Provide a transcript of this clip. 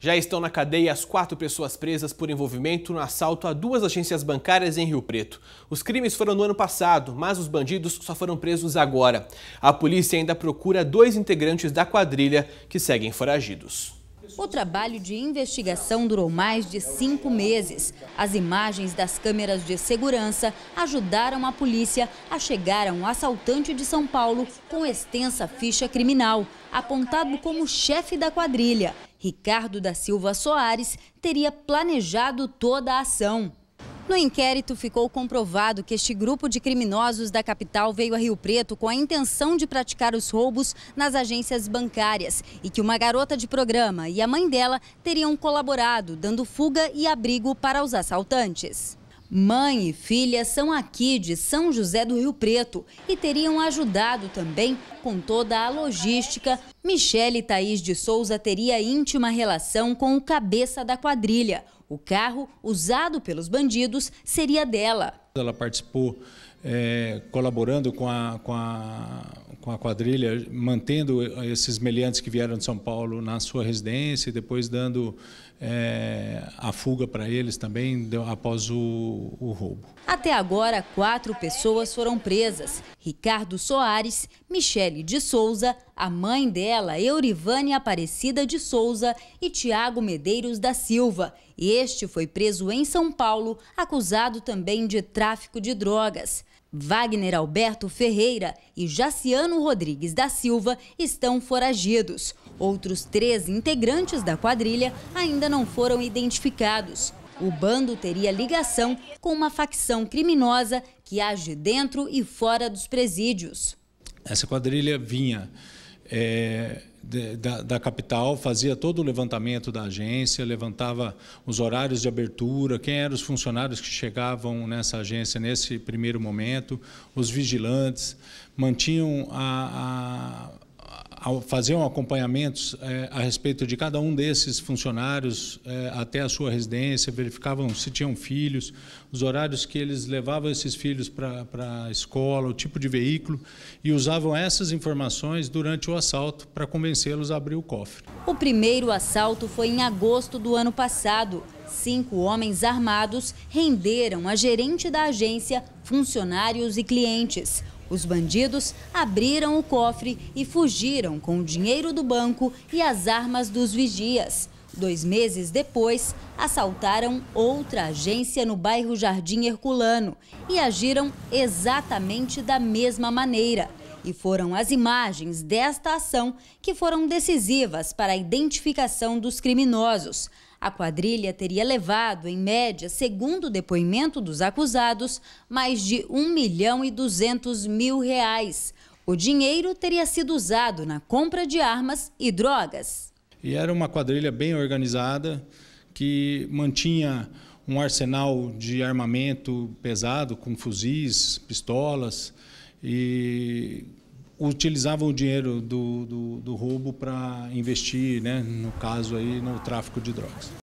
Já estão na cadeia as quatro pessoas presas por envolvimento no assalto a duas agências bancárias em Rio Preto. Os crimes foram no ano passado, mas os bandidos só foram presos agora. A polícia ainda procura dois integrantes da quadrilha que seguem foragidos. O trabalho de investigação durou mais de cinco meses. As imagens das câmeras de segurança ajudaram a polícia a chegar a um assaltante de São Paulo com extensa ficha criminal, apontado como chefe da quadrilha. Ricardo da Silva Soares teria planejado toda a ação. No inquérito, ficou comprovado que este grupo de criminosos da capital veio a Rio Preto com a intenção de praticar os roubos nas agências bancárias e que uma garota de programa e a mãe dela teriam colaborado, dando fuga e abrigo para os assaltantes. Mãe e filha são aqui de São José do Rio Preto e teriam ajudado também com toda a logística. Michele Thaís de Souza teria íntima relação com o cabeça da quadrilha. O carro usado pelos bandidos seria dela. Ela participou é, colaborando com a, com, a, com a quadrilha, mantendo esses meliantes que vieram de São Paulo na sua residência e depois dando é, a fuga para eles também após o, o roubo. Até agora, quatro pessoas foram presas. Ricardo Soares, Michele de Souza, a mãe dela, Eurivane Aparecida de Souza e Tiago Medeiros da Silva. Este foi preso em São Paulo, acusado também de tráfico de drogas. Wagner Alberto Ferreira e Jaciano Rodrigues da Silva estão foragidos. Outros três integrantes da quadrilha ainda não foram identificados. O bando teria ligação com uma facção criminosa que age dentro e fora dos presídios. Essa quadrilha vinha é, da, da, capital, fazia todo o levantamento da agência, levantava os horários de abertura, quem eram os funcionários que chegavam nessa agência nesse primeiro momento, os vigilantes, mantinham a, a fazer um acompanhamento é, a respeito de cada um desses funcionários é, até a sua residência, verificavam se tinham filhos, os horários que eles levavam esses filhos para a escola, o tipo de veículo, e usavam essas informações durante o assalto para convencê-los a abrir o cofre. O primeiro assalto foi em agosto do ano passado. Cinco homens armados renderam a gerente da agência, funcionários e clientes. Os bandidos abriram o cofre e fugiram com o dinheiro do banco e as armas dos vigias. Dois meses depois, assaltaram outra agência no bairro Jardim Herculano e agiram exatamente da mesma maneira. E foram as imagens desta ação que foram decisivas para a identificação dos criminosos. A quadrilha teria levado, em média, segundo o depoimento dos acusados, mais de 1 milhão e 200 mil reais. O dinheiro teria sido usado na compra de armas e drogas. E era uma quadrilha bem organizada que mantinha um arsenal de armamento pesado, com fuzis, pistolas, e utilizavam o dinheiro do, do, do roubo para investir, né, no caso aí, no tráfico de drogas.